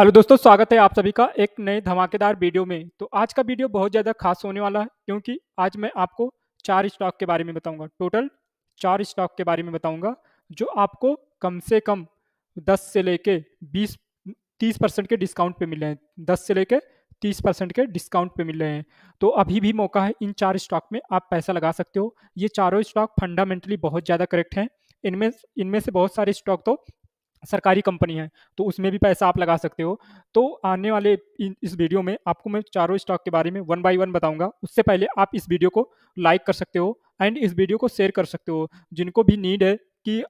hello दोस्तों स्वागत है आप सभी का एक नए धमाकेदार वीडियो में तो आज का वीडियो बहुत ज़्यादा खास होने वाला है क्योंकि आज मैं आपको चार स्टॉक के बारे में बताऊंगा टोटल चार स्टॉक के बारे में बताऊंगा जो आपको कम से कम 10 से लेके 20 30 परसेंट के डिस्काउंट पे मिल रहे हैं 10 से लेके 30 परसेंट के डिस्काउंट पर मिल रहे हैं तो अभी भी मौका है इन चार स्टॉक में आप पैसा लगा सकते हो ये चारों स्टॉक फंडामेंटली बहुत ज़्यादा करेक्ट हैं इनमें इनमें से बहुत सारे स्टॉक तो सरकारी कंपनी है तो उसमें भी पैसा आप लगा सकते हो तो आने वाले इस वीडियो में आपको मैं चारों स्टॉक के बारे में वन बाय वन बताऊंगा उससे पहले आप इस वीडियो को लाइक कर सकते हो एंड इस वीडियो को शेयर कर सकते हो जिनको भी नीड है कि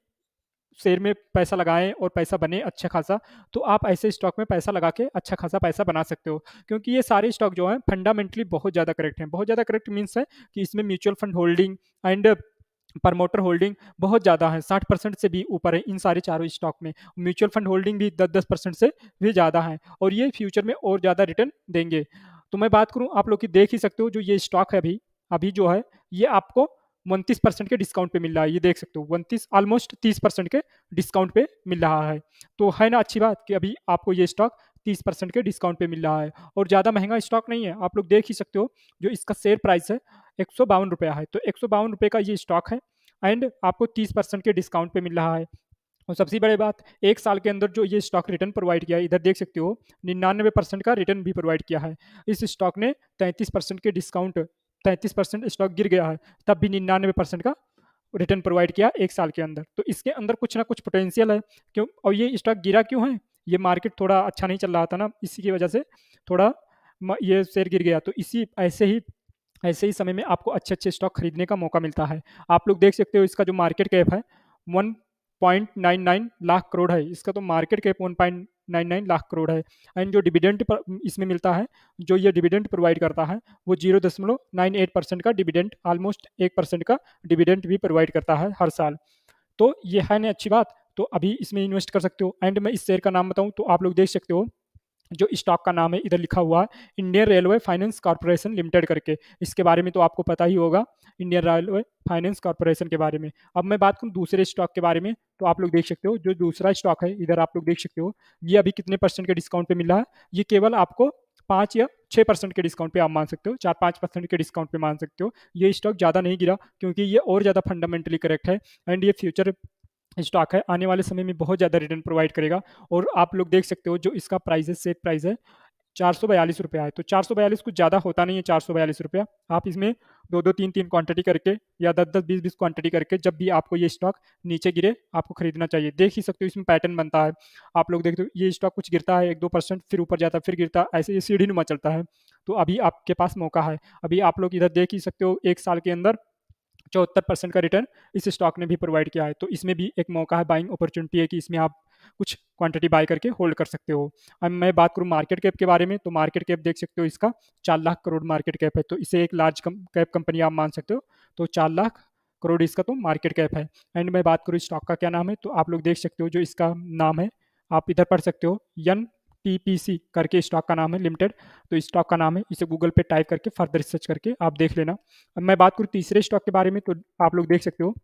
शेयर में पैसा लगाएं और पैसा बने अच्छा खासा तो आप ऐसे स्टॉक में पैसा लगा के अच्छा खासा पैसा बना सकते हो क्योंकि ये सारे स्टॉक जो हैं फंडामेंटली बहुत ज़्यादा करेक्ट हैं बहुत ज़्यादा करेक्ट मीन्स है कि इसमें mutual fund holding and promoter holding बहुत ज़्यादा है साठ परसेंट से भी ऊपर है इन सारे चारों स्टॉक में म्यूचुअल फंड होल्डिंग भी दस दस परसेंट से भी ज़्यादा है और ये फ्यूचर में और ज़्यादा रिटर्न देंगे तो मैं बात करूँ आप लोग की देख ही सकते हो जो ये स्टॉक है अभी अभी जो है ये आपको उनतीस परसेंट के डिस्काउंट पे मिल रहा है ये देख सकते हो उनतीस ऑलमोस्ट तीस परसेंट के डिस्काउंट पे मिल रहा है तो है ना अच्छी बात कि अभी आपको ये स्टॉक तीस परसेंट के डिस्काउंट पे मिल रहा है और ज़्यादा महंगा स्टॉक नहीं है आप लोग देख ही सकते हो जो इसका शेयर प्राइस है एक सौ बावन रुपया है तो एक सौ बावन रुपये का ये स्टॉक है एंड आपको तीस परसेंट के डिस्काउंट पे मिल रहा है और सबसे बड़ी बात एक साल के अंदर जो ये स्टॉक रिटर्न प्रोवाइड किया है इधर देख सकते हो निन्यानवे परसेंट का रिटर्न भी प्रोवाइड किया है इस स्टॉक ने तैंतीस परसेंट के डिस्काउंट तैंतीस परसेंट स्टॉक गिर गया है तब भी निन्यानवे परसेंट का रिटर्न प्रोवाइड किया एक साल के अंदर तो इसके अंदर कुछ ना कुछ पोटेंशियल है क्यों और ये स्टॉक गिरा क्यों है ये मार्केट थोड़ा अच्छा नहीं चल रहा था ना इसी की वजह से थोड़ा ये शेयर गिर गया तो इसी ऐसे ही ऐसे ही समय में आपको अच्छे अच्छे स्टॉक खरीदने का मौका मिलता है आप लोग देख सकते हो इसका जो मार्केट कैप है one point nine nine lakh crore है इसका तो market cap one point nine nine lakh crore है एंड जो डिविडेंट इसमें मिलता है जो ये डिविडेंट प्रोवाइड करता है वो जीरो दशमलव नाइन एट परसेंट का डिविडेंट ऑलमोस्ट एक परसेंट का डिविडेंट भी प्रोवाइड करता है हर साल तो ये है ना अच्छी बात तो अभी इसमें इन्वेस्ट कर सकते हो एंड मैं इस शेयर का नाम बताऊँ तो आप लोग देख सकते हो जो स्टॉक का नाम है इधर लिखा हुआ है Indian Railway Finance Corporation Limited करके इसके बारे में तो आपको पता ही होगा इंडियन रेलवे फाइनेंस कॉरपोरेशन के बारे में अब मैं बात करूँ दूसरे स्टॉक के बारे में तो आप लोग देख सकते हो जो दूसरा स्टॉक है इधर आप लोग देख सकते हो ये अभी कितने परसेंट के डिस्काउंट पर मिला है ये केवल आपको पाँच या छः परसेंट के डिस्काउंट पे आप मान सकते हो चार पाँच परसेंट के डिस्काउंट पे मान सकते हो ये स्टॉक ज़्यादा नहीं गिरा क्योंकि ये और ज़्यादा फंडामेंटली करेक्ट है एंड ये फ्यूचर स्टॉक है आने वाले समय में बहुत ज़्यादा रिटर्न प्रोवाइड करेगा और आप लोग देख सकते हो जो इसका प्राइस है सेट प्राइस है चार सौ बयालीस रुपया है तो चार सौ बयालीस कुछ ज़्यादा होता नहीं है चार सौ बयालीस रुपया आप इसमें दो दो तीन तीन क्वांटिटी करके या दस दस बीस बीस क्वांटिटी करके जब भी आपको ये स्टॉक नीचे गिरे आपको खरीदना चाहिए देख ही सकते हो इसमें पैटर्न बनता है आप लोग देखते हो ये स्टॉक कुछ गिरता है एक दो परसेंट फिर ऊपर जाता है फिर गिरता है ऐसे ये सीढ़ी नुमा चलता है तो अभी आपके पास मौका है अभी आप लोग इधर देख ही सकते हो एक साल के अंदर चौहत्तर परसेंट का रिटर्न इस स्टॉक ने भी प्रोवाइड किया है तो इसमें भी एक मौका है बाइंग अपॉर्चुनिटी है कि इसमें आप कुछ क्वांटिटी बाय करके होल्ड कर सकते हो अब मैं बात करूँ मार्केट कैप के बारे में तो मार्केट कैप देख सकते हो इसका चार लाख करोड़ मार्केट कैप है तो इसे एक लार्ज कैप कंपनी आप मान सकते हो तो चार लाख करोड़ इसका तो मार्केट कैप है एंड मैं बात करूँ स्टॉक का क्या नाम है तो आप लोग देख सकते हो जो इसका नाम है आप इधर पढ़ सकते हो यन ई करके स्टॉक का नाम है लिमिटेड तो स्टॉक का नाम है इसे गूगल पे टाइप करके फर्दर रिसर्च करके आप देख लेना अब मैं बात करूँ तीसरे स्टॉक के बारे में तो आप लोग देख सकते हो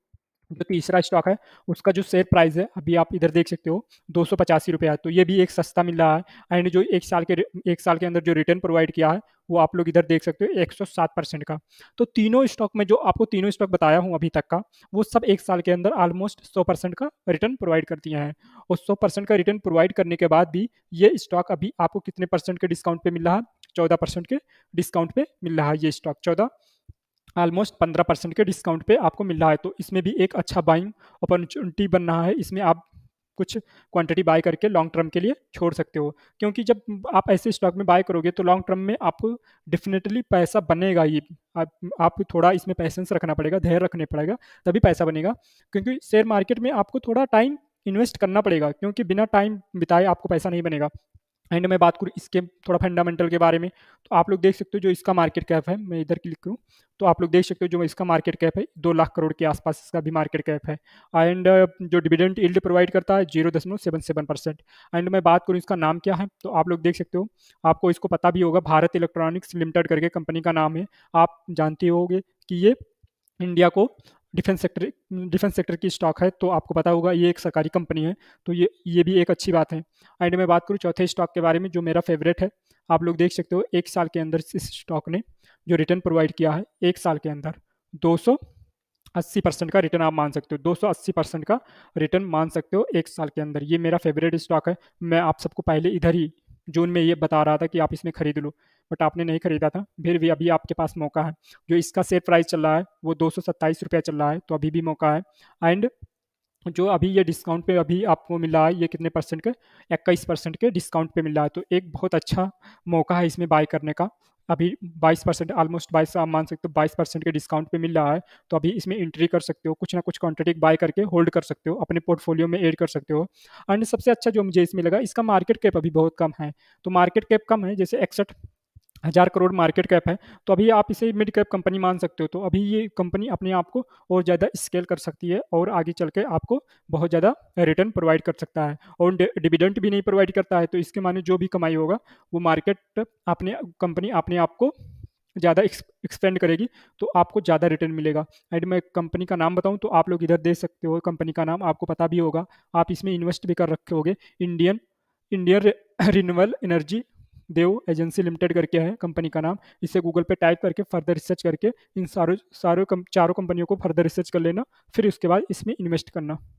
जो तीसरा स्टॉक है उसका जो शेयर प्राइस है अभी आप इधर देख सकते हो दो सौ पचासी रुपया तो ये भी एक सस्ता मिल रहा है एंड जो एक साल के एक साल के अंदर जो रिटर्न प्रोवाइड किया है वो आप लोग इधर देख सकते हो एक सौ सात परसेंट का तो तीनों स्टॉक में जो आपको तीनों स्टॉक बताया हूँ अभी तक का वो सब एक साल के अंदर ऑलमोस्ट सौ परसेंट का रिटर्न प्रोवाइड कर दिया है और सौ परसेंट का रिटर्न प्रोवाइड करने के बाद भी ये स्टॉक अभी आपको कितने परसेंट के डिस्काउंट पर मिल रहा है चौदह परसेंट के डिस्काउंट पर मिल रहा है ये स्टॉक चौदह ऑलमोस्ट पंद्रह परसेंट के डिस्काउंट पे आपको मिल रहा है तो इसमें भी एक अच्छा बाइंग अपॉर्चुनिटी बन रहा है इसमें आप कुछ क्वांटिटी बाय करके लॉन्ग टर्म के लिए छोड़ सकते हो क्योंकि जब आप ऐसे स्टॉक में बाय करोगे तो लॉन्ग टर्म में आपको डेफिनेटली पैसा बनेगा ही आप आपको थोड़ा इसमें पैसेंस रखना पड़ेगा धैर्य रखने पड़ेगा तभी पैसा बनेगा क्योंकि शेयर मार्केट में आपको थोड़ा टाइम इन्वेस्ट करना पड़ेगा क्योंकि बिना टाइम बिताए आपको पैसा नहीं बनेगा एंड मैं बात करूँ इसके थोड़ा फंडामेंटल के बारे में तो आप लोग देख सकते हो जो इसका मार्केट कैप है मैं इधर क्लिक करूँ तो आप लोग देख सकते हो जो इसका मार्केट कैप है दो लाख करोड़ के आसपास इसका भी मार्केट कैप है एंड जो डिविडेंट इल्ड प्रोवाइड करता है जीरो दशमलव सेवन सेवन परसेंट एंड मैं बात करूँ इसका नाम क्या है तो आप लोग देख सकते हो आपको इसको पता भी होगा भारत इलेक्ट्रॉनिक्स लिमिटेड करके कंपनी का नाम है आप जानते हो कि ये इंडिया को डिफेंस सेक्टर डिफेंस सेक्टर की स्टॉक है तो आपको पता होगा ये एक सरकारी कंपनी है तो ये ये भी एक अच्छी बात है एंड मैं बात करूँ चौथे स्टॉक के बारे में जो मेरा फेवरेट है आप लोग देख सकते हो एक साल के अंदर इस स्टॉक ने जो रिटर्न प्रोवाइड किया है एक साल के अंदर दो अस्सी परसेंट का रिटर्न आप मान सकते हो दो सौ अस्सी परसेंट का रिटर्न मान सकते हो एक साल के अंदर ये मेरा फेवरेट स्टॉक है मैं आप सबको पहले इधर ही जून में ये बता रहा था कि आप इसमें खरीद लो बट आपने नहीं खरीदा था फिर भी अभी आपके पास मौका है जो इसका शेयर प्राइस चल रहा है वो दो रुपया चल रहा है तो अभी भी मौका है एंड जो अभी ये डिस्काउंट पे अभी आपको मिला है ये कितने परसेंट के इक्कीस परसेंट के डिस्काउंट पे मिल रहा है तो एक बहुत अच्छा मौका है इसमें बाय करने का अभी 22 परसेंट ऑलमोस्ट बाईस आप मान सकते हो 22 परसेंट के डिस्काउंट पे मिल रहा है तो अभी इसमें एंट्री कर सकते हो कुछ ना कुछ क्वांटिटी बाय करके होल्ड कर सकते हो अपने पोर्टफोलियो में ऐड कर सकते हो एंड सबसे अच्छा जो मुझे इसमें लगा इसका मार्केट कैप अभी बहुत कम है तो मार्केट कैप कम है जैसे इकसठ हज़ार करोड़ मार्केट कैप है तो अभी आप इसे मिड कैप कंपनी मान सकते हो तो अभी ये कंपनी अपने आप को और ज़्यादा स्केल कर सकती है और आगे चल के आपको बहुत ज़्यादा रिटर्न प्रोवाइड कर सकता है और डिविडेंट भी नहीं प्रोवाइड करता है तो इसके माने जो भी कमाई होगा वो मार्केट अपने कंपनी अपने आप को ज़्यादा एक्सपेंड करेगी तो आपको ज़्यादा रिटर्न मिलेगा एंड मैं कंपनी का नाम बताऊँ तो आप लोग इधर देख सकते हो कंपनी का नाम आपको पता भी होगा आप इसमें इन्वेस्ट भी कर रखे होगे Indian Indian Renewal Energy Dev Agency Limited करके है कंपनी का नाम इसे गूगल पे टाइप करके फर्दर रिसर्च करके इन सारों सारों कम, चारों कंपनियों को फर्दर रिसर्च कर लेना फिर उसके बाद इसमें इन्वेस्ट करना